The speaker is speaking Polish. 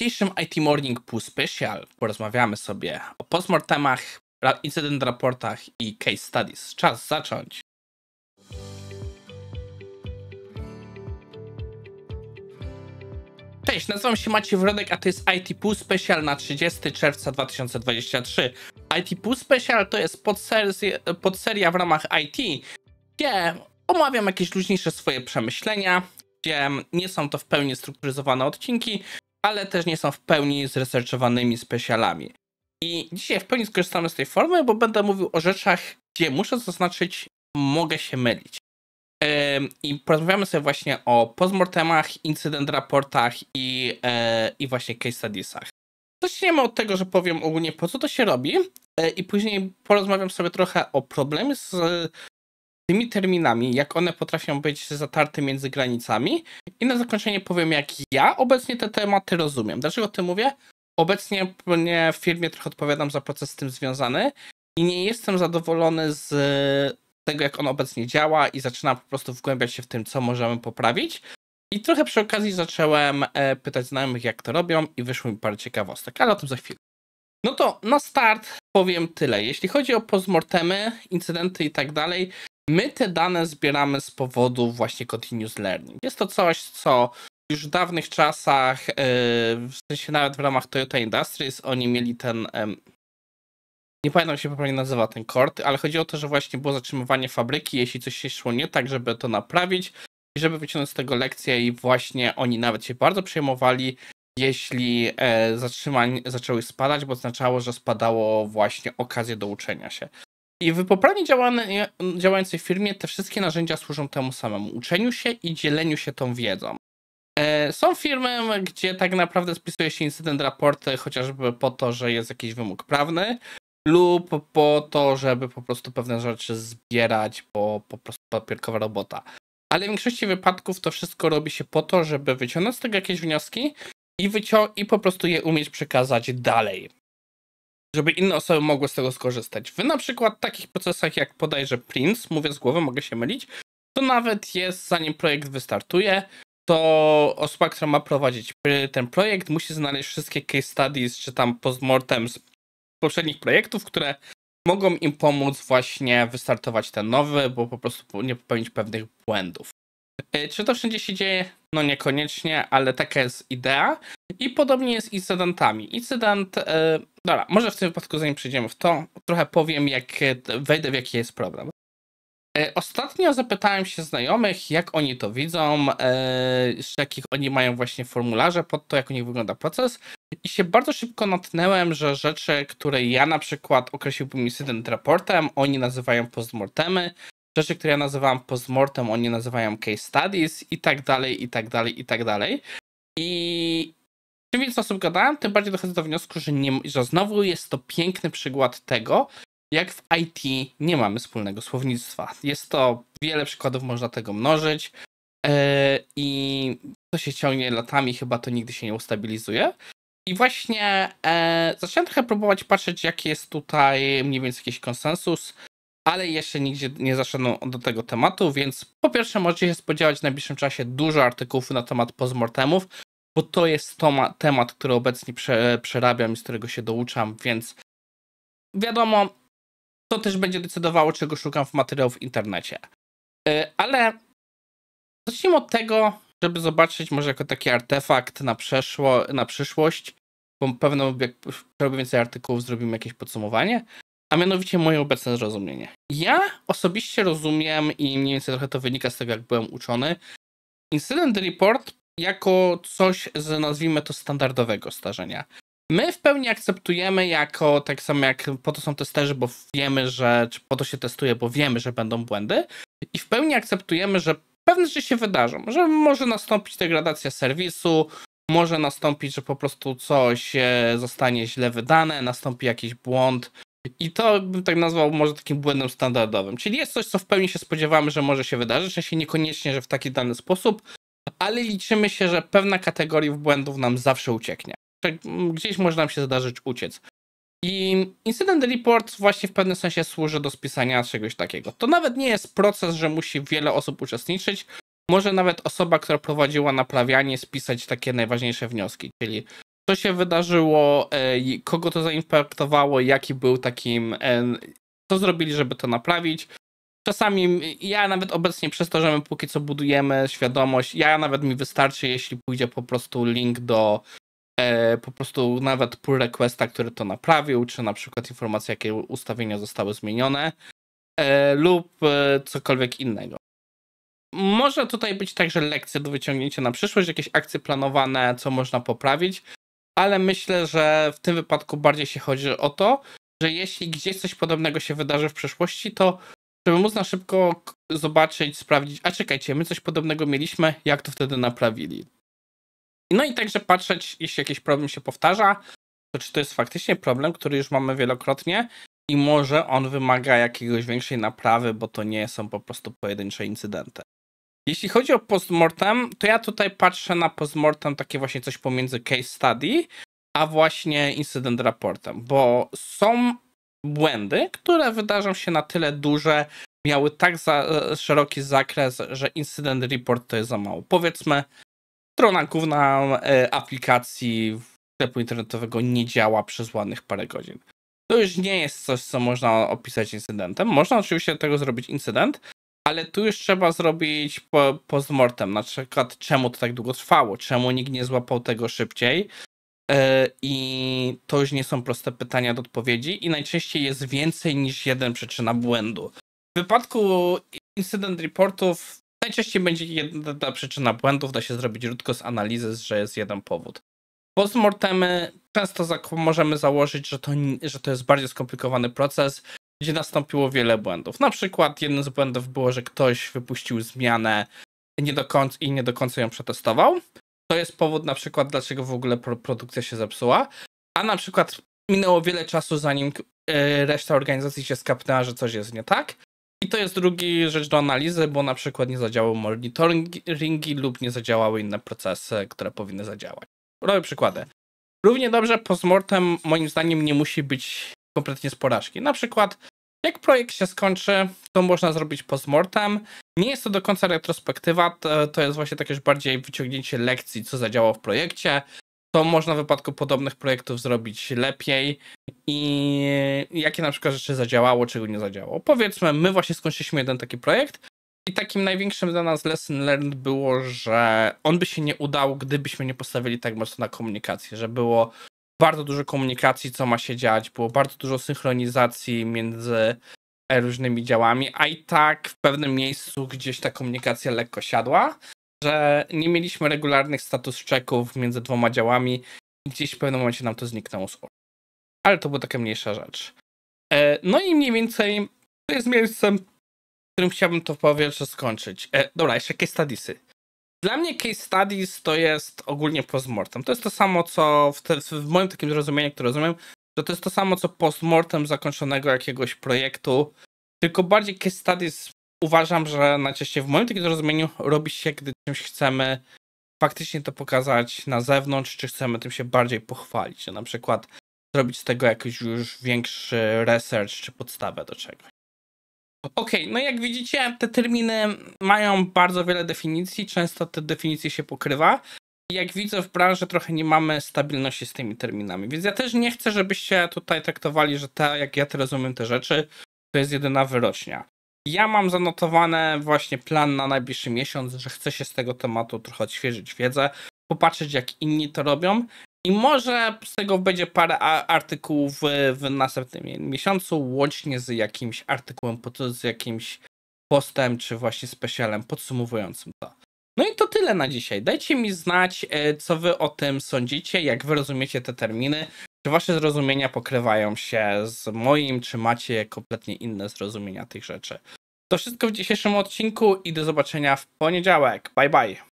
dzisiejszym IT Morning Pool Special porozmawiamy sobie o postmortemach, incydent raportach i case studies. Czas zacząć! Cześć, nazywam się Maciej Wrodek, a to jest IT Pool Special na 30 czerwca 2023. IT Pool Special to jest podseria, podseria w ramach IT, gdzie omawiam jakieś luźniejsze swoje przemyślenia, gdzie nie są to w pełni strukturyzowane odcinki, ale też nie są w pełni zresearchowanymi specjalami. I dzisiaj w pełni skorzystamy z tej formy, bo będę mówił o rzeczach, gdzie muszę zaznaczyć, mogę się mylić. I porozmawiamy sobie właśnie o postmortemach, incydent raportach i, e, i właśnie case studiesach. Zaczniemy od tego, że powiem ogólnie po co to się robi e, i później porozmawiam sobie trochę o problemie z tymi terminami, jak one potrafią być zatarte między granicami. I na zakończenie powiem, jak ja obecnie te tematy rozumiem. Dlaczego o tym mówię? Obecnie w firmie trochę odpowiadam za proces z tym związany i nie jestem zadowolony z tego, jak on obecnie działa i zaczynam po prostu wgłębiać się w tym, co możemy poprawić. I trochę przy okazji zacząłem e, pytać znajomych, jak to robią i wyszło mi parę ciekawostek, ale o tym za chwilę. No to na start powiem tyle. Jeśli chodzi o postmortemy, incydenty i tak dalej, My te dane zbieramy z powodu właśnie continuous learning. Jest to coś, co już w dawnych czasach, e, w sensie nawet w ramach Toyota Industries, oni mieli ten. Nie pamiętam jak się poprawnie nazywa ten kort, ale chodzi o to, że właśnie było zatrzymywanie fabryki, jeśli coś się szło nie tak, żeby to naprawić i żeby wyciągnąć z tego lekcje i właśnie oni nawet się bardzo przejmowali, jeśli e, zatrzymań zaczęły spadać, bo oznaczało, że spadało właśnie okazje do uczenia się. I w poprawnie działającej firmie te wszystkie narzędzia służą temu samemu uczeniu się i dzieleniu się tą wiedzą. E, są firmy, gdzie tak naprawdę spisuje się incydent raporty chociażby po to, że jest jakiś wymóg prawny lub po to, żeby po prostu pewne rzeczy zbierać, bo po prostu papierkowa robota. Ale w większości wypadków to wszystko robi się po to, żeby wyciągnąć z tego jakieś wnioski i, wycią- i po prostu je umieć przekazać dalej żeby inne osoby mogły z tego skorzystać. W na przykład takich procesach jak podajże Prince, mówię z głowy, mogę się mylić, to nawet jest, zanim projekt wystartuje, to osoba, która ma prowadzić ten projekt, musi znaleźć wszystkie case studies czy tam postmortem z poprzednich projektów, które mogą im pomóc właśnie wystartować ten nowy, bo po prostu nie popełnić pewnych błędów. E, czy to wszędzie się dzieje? No niekoniecznie, ale taka jest idea. I podobnie jest z incydentami. Incydent, yy, dobra, może w tym wypadku, zanim przejdziemy w to, trochę powiem, jak e, wejdę w jaki jest problem. ostatnio zapytałem się znajomych, jak oni to widzą, z jakich oni mają właśnie formularze pod to, jak u nich wygląda proces. I się bardzo szybko natknęłem, że rzeczy, które ja na przykład określiłbym incydent raportem, oni nazywają postmortemy, rzeczy, które ja nazywałam postmortem, oni nazywają case studies i tak dalej, i tak dalej, i tak dalej. I czym więcej osób gadałem, tym bardziej dochodzę do wniosku, że, nie, że znowu jest to piękny przykład tego, jak w IT nie mamy wspólnego słownictwa. Jest to wiele przykładów, można tego mnożyć yy, i to się ciągnie latami, chyba to nigdy się nie ustabilizuje. I właśnie e, zacząłem trochę próbować patrzeć, jaki jest tutaj mniej więcej jakiś konsensus ale jeszcze nigdzie nie zaszedłem do tego tematu, więc po pierwsze możecie się spodziewać w najbliższym czasie dużo artykułów na temat postmortemów, bo to jest toma, temat, który obecnie prze, przerabiam i z którego się douczam, więc wiadomo, to też będzie decydowało, czego szukam w materiałach w internecie. Yy, ale zacznijmy od tego, żeby zobaczyć może jako taki artefakt na, przeszło, na przyszłość, bo pewno jak robię więcej artykułów, zrobimy jakieś podsumowanie, a mianowicie moje obecne zrozumienie. Ja osobiście rozumiem i mniej więcej trochę to wynika z tego, jak byłem uczony, Incident report jako coś z, nazwijmy to, standardowego starzenia. My w pełni akceptujemy jako, tak samo jak po to są testerzy, bo wiemy, że, czy po to się testuje, bo wiemy, że będą błędy i w pełni akceptujemy, że pewne rzeczy się wydarzą, że może nastąpić degradacja serwisu, może nastąpić, że po prostu coś e, zostanie źle wydane, nastąpi jakiś błąd, i to bym tak nazwał może takim błędem standardowym. Czyli jest coś, co w pełni się spodziewamy, że może się wydarzyć, a się niekoniecznie, że w taki dany sposób, ale liczymy się, że pewna kategoria błędów nam zawsze ucieknie. Tak, mm, gdzieś może nam się zdarzyć uciec. I Incident Report właśnie w pewnym sensie służy do spisania czegoś takiego. To nawet nie jest proces, że musi wiele osób uczestniczyć. Może nawet osoba, która prowadziła naprawianie, spisać takie najważniejsze wnioski, czyli co się wydarzyło, e, kogo to zaimpaktowało, jaki był takim, e, co zrobili, żeby to naprawić. Czasami ja nawet obecnie przez to, że my póki co budujemy świadomość, ja nawet mi wystarczy, jeśli pójdzie po prostu link do e, po prostu nawet pull requesta, który to naprawił, czy na przykład informacja, jakie ustawienia zostały zmienione lub cokolwiek innego. Może tutaj być także lekcje do wyciągnięcia na przyszłość, jakieś akcje planowane, co można poprawić, ale myślę, że w tym wypadku bardziej się chodzi o to, że jeśli gdzieś coś podobnego się wydarzy w przyszłości, to żeby móc na szybko zobaczyć, sprawdzić, a czekajcie, my coś podobnego mieliśmy, jak to wtedy naprawili. No i także patrzeć, jeśli jakiś problem się powtarza, to czy to jest faktycznie problem, który już mamy wielokrotnie i może on wymaga jakiegoś większej naprawy, bo to nie są po prostu pojedyncze incydenty. Jeśli chodzi o postmortem, to ja tutaj patrzę na postmortem takie właśnie coś pomiędzy case study, a właśnie incident raportem, bo są błędy, które wydarzą się na tyle duże, miały tak za, e, szeroki zakres, że incident report to jest za mało. Powiedzmy, strona główna e, aplikacji sklepu internetowego nie działa przez ładnych parę godzin. To już nie jest coś, co można opisać incydentem. Można oczywiście tego zrobić incydent, ale tu już trzeba zrobić po, postmortem, na przykład czemu to tak długo trwało, czemu nikt nie złapał tego szybciej. E, I to już nie są proste pytania do odpowiedzi, i najczęściej jest więcej niż jeden przyczyna błędu. W wypadku incident reportów najczęściej będzie jedna przyczyna błędów, da się zrobić krótko z analizy, że jest jeden powód. Postmortemy często możemy założyć, że to, że to jest bardziej skomplikowany proces, gdzie nastąpiło wiele błędów. Na przykład jednym z błędów było, że ktoś wypuścił zmianę nie do końca, i nie do końca ją przetestował. To jest powód na przykład, dlaczego w ogóle produkcja się zepsuła. A na przykład minęło wiele czasu, zanim e, reszta organizacji się skapnęła, że coś jest nie tak. I to jest drugi rzecz do analizy, bo na przykład nie zadziałały monitoringi lub nie zadziałały inne procesy, które powinny zadziałać. Robię przykłady. Równie dobrze postmortem moim zdaniem nie musi być kompletnie z porażki. Na przykład, jak projekt się skończy, to można zrobić postmortem. Nie jest to do końca retrospektywa, to jest właśnie takie już bardziej wyciągnięcie lekcji, co zadziałało w projekcie. To można w wypadku podobnych projektów zrobić lepiej i jakie na przykład rzeczy zadziałało, czego nie zadziałało. Powiedzmy, my właśnie skończyliśmy jeden taki projekt, i takim największym dla nas lesson learned było, że on by się nie udał, gdybyśmy nie postawili tak mocno na komunikację, że było bardzo dużo komunikacji, co ma się dziać, było bardzo dużo synchronizacji między e, różnymi działami, a i tak w pewnym miejscu gdzieś ta komunikacja lekko siadła, że nie mieliśmy regularnych status checków między dwoma działami i gdzieś w pewnym momencie nam to zniknęło z oczu. Ale to była taka mniejsza rzecz. E, no i mniej więcej to jest miejscem, w którym chciałbym to powietrze skończyć. E, dobra, jeszcze jakieś studiesy. Dla mnie case studies to jest ogólnie postmortem. To jest to samo, co w, te, w moim takim zrozumieniu, które rozumiem, że to jest to samo, co postmortem zakończonego jakiegoś projektu, tylko bardziej case studies uważam, że najczęściej w moim takim zrozumieniu robi się, gdy czymś chcemy faktycznie to pokazać na zewnątrz, czy chcemy tym się bardziej pochwalić. Na przykład zrobić z tego jakiś już większy research czy podstawę do czegoś. Okej, okay, no jak widzicie, te terminy mają bardzo wiele definicji, często te definicje się pokrywa. Jak widzę, w branży trochę nie mamy stabilności z tymi terminami, więc ja też nie chcę, żebyście tutaj traktowali, że ta, jak ja te rozumiem te rzeczy, to jest jedyna wyrocznia. Ja mam zanotowane właśnie plan na najbliższy miesiąc, że chcę się z tego tematu trochę odświeżyć wiedzę, popatrzeć jak inni to robią i może z tego będzie parę artykułów w następnym miesiącu, łącznie z jakimś artykułem, z jakimś postem, czy właśnie specjalem podsumowującym to. No i to tyle na dzisiaj. Dajcie mi znać, e, co wy o tym sądzicie, jak wy rozumiecie te terminy. Czy wasze zrozumienia pokrywają się z moim, czy macie kompletnie inne zrozumienia tych rzeczy. To wszystko w dzisiejszym odcinku i do zobaczenia w poniedziałek. Bye bye.